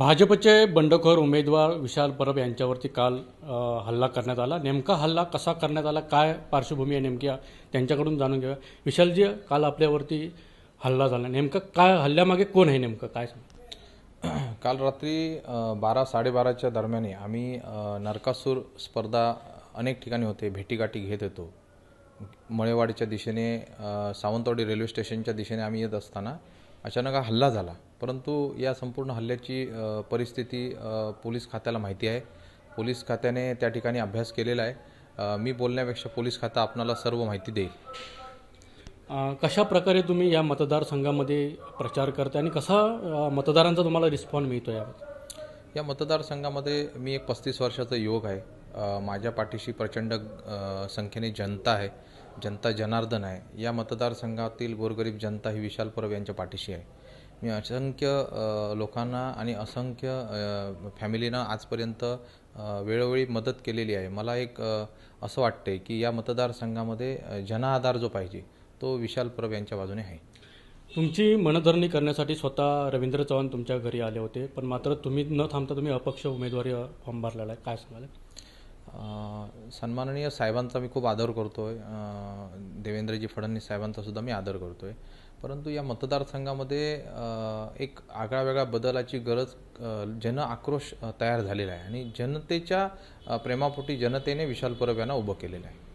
भाजपचे बंडखोर उमेदवार विशाल परब यांच्यावरती काल हल्ला करण्यात आला नेमका हल्ला कसा करण्यात आला काय पार्श्वभूमी आहे नेमकी त्यांच्याकडून जाणून घ्या विशालजी काल आपल्यावरती हल्ला झाला नेमका काय हल्ल्यामागे कोण आहे नेमकं काय सांग काल रात्री बारा साडेबाराच्या दरम्याने आम्ही नरकासूर स्पर्धा अनेक ठिकाणी होते भेटीगाठी घेत होतो मळेवाडीच्या दिशेने सावंतवाडी रेल्वे स्टेशनच्या दिशेने आम्ही येत असताना अचानक हा हल्ला झाला परंतु या संपूर्ण हल्ल्याची परिस्थिती पोलीस खात्याला माहिती आहे पोलीस खात्याने त्या ठिकाणी अभ्यास केलेला आहे मी बोलण्यापेक्षा पोलीस खाता आपणाला सर्व माहिती देईल कशा प्रकारे तुम्ही या मतदारसंघामध्ये प्रचार करता आणि कसा मतदारांचा तुम्हाला रिस्पॉन्स मिळतो यावर या मतदारसंघामध्ये मी एक पस्तीस वर्षाचा युवक आहे माझ्या पाठीशी प्रचंड संख्येने जनता आहे जनता जनार्दन आहे या मतदारसंघातील गोरगरीब जनता ही विशाल परब यांच्या पाठीशी आहे मी असंख्य लोकांना आणि असंख्य फॅमिलीनं आजपर्यंत वेळोवेळी मदत केलेली आहे मला एक असं वाटतंय की या मतदारसंघामध्ये जनाआधार जो पाहिजे तो विशाल परब यांच्या बाजूने आहे तुमची मनधरणी करण्यासाठी स्वतः रवींद्र चव्हाण तुमच्या घरी आले होते पण मात्र तुम्ही न थांबता तुम्ही अपक्ष उमेदवारी फॉर्म भरलेला आहे काय सांगाल सन्माननीय साहेबांचा मी खूप आदर करतो आहे देवेंद्रजी फडणवीस साहेबांचा सुद्धा मी आदर करतो आहे परंतु या मतदारसंघामध्ये एक आगळा वेगळा बदलाची गरज जन आक्रोश तयार झालेला आहे आणि जनतेच्या प्रेमापोटी जनतेने विशाल परब यांना उभं केलेलं आहे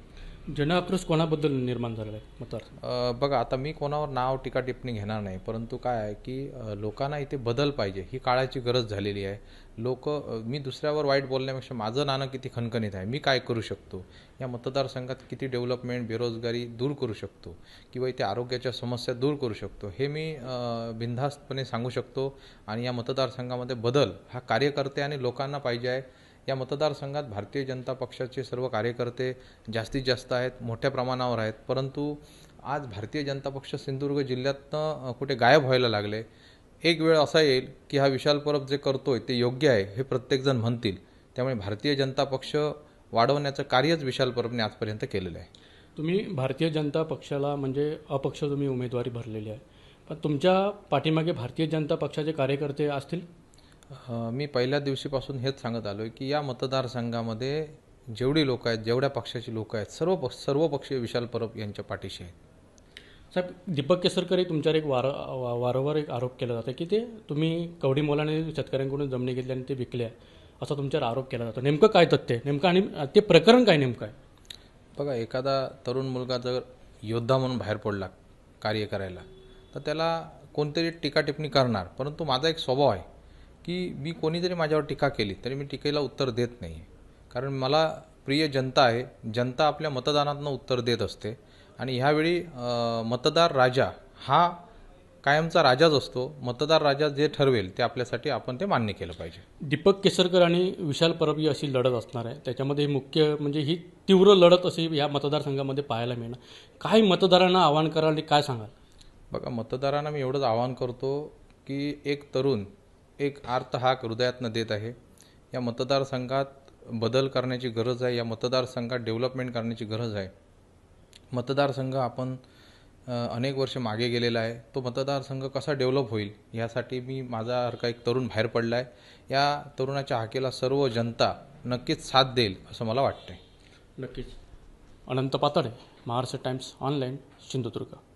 जनआक्रोश कोणाबद्दल निर्माण झालेला आहे मतदार बघा आता मी कोणावर नाव टीका टिप्पणी घेणार नाही परंतु काय आहे की लोकांना इथे बदल पाहिजे ही काळाची गरज झालेली आहे लोक मी दुसऱ्यावर वाईट बोलण्यापेक्षा माझं नाणं किती खणखणीत आहे मी काय करू शकतो या मतदारसंघात किती डेव्हलपमेंट बेरोजगारी दूर करू शकतो किंवा इथे आरोग्याच्या समस्या दूर करू शकतो हे मी बिनधास्तपणे सांगू शकतो आणि या मतदारसंघामध्ये बदल हा कार्यकर्ते आणि लोकांना पाहिजे आहे या मतदारसंघात भारतीय जनता पक्षाचे सर्व कार्यकर्ते जास्तीत जास्त आहेत मोठ्या प्रमाणावर आहेत परंतु आज भारतीय जनता पक्ष सिंधुदुर्ग जिल्ह्यातनं कुठे गायब व्हायला लागले एक वेळ असा येईल की हा विशाल परब जे करतोय ते योग्य आहे हे प्रत्येकजण म्हणतील त्यामुळे भारतीय जनता पक्ष वाढवण्याचं कार्यच विशाल परबने आजपर्यंत केलेलं आहे तुम्ही भारतीय जनता पक्षाला म्हणजे अपक्ष तुम्ही उमेदवारी भरलेली आहे पण तुमच्या पाठीमागे भारतीय जनता पक्षाचे कार्यकर्ते असतील मी पहिल्या दिवशीपासून हेच सांगत आलो आहे की या मतदारसंघामध्ये जेवढी लोक आहेत जेवढ्या पक्षाची लोक आहेत सर्व पक्ष सर्व पक्षीय विशाल परब यांच्या पाठीशी आहेत साहेब दीपक केसरकरी तुमच्यावर एक वार वारंवार एक आरोप केला जातो की ते तुम्ही कवडी मोलाने शेतकऱ्यांकडून जमिनी घेतल्या आणि ते विकल्या असा तुमच्यावर आरोप केला जातो नेमकं काय तथ्य नेमकं आणि ते प्रकरण काय नेमकं आहे बघा एखादा तरुण मुलगा जर योद्धा म्हणून बाहेर पडला कार्य करायला तर त्याला कोणतरी टीका टिप्पणी करणार परंतु माझा एक स्वभाव आहे की मी कोणी जरी माझ्यावर टीका केली तरी मी टीकेला उत्तर देत नाही कारण मला प्रिय जनता आहे जनता आपल्या मतदानातनं उत्तर देत असते आणि ह्यावेळी मतदार राजा हा कायमचा राजाच असतो मतदार राजा जे ठरवेल ते आपल्यासाठी आपण ते मान्य केलं पाहिजे दीपक केसरकर आणि विशाल परब ही अशी लढत असणार आहे त्याच्यामध्ये मुख्य म्हणजे ही तीव्र लढत अशी या मतदारसंघामध्ये पाहायला मिळणार काय मतदारांना आव्हान कराल आणि काय सांगाल बघा मतदारांना मी एवढंच आव्हान करतो की एक तरुण एक हाक हृदयातनं देत आहे या मतदारसंघात बदल करण्याची गरज आहे या मतदारसंघात डेव्हलपमेंट करण्याची गरज आहे मतदारसंघ आपण अनेक वर्ष मागे गेलेला आहे तो मतदारसंघ कसा डेव्हलप होईल यासाठी मी माझा माझ्यासारखा एक तरुण बाहेर पडला आहे या तरुणाच्या हाकेला सर्व जनता नक्कीच साथ देईल असं मला वाटते नक्कीच अनंत पातळे महाराष्ट्र टाइम्स ऑनलाईन सिंधुदुर्ग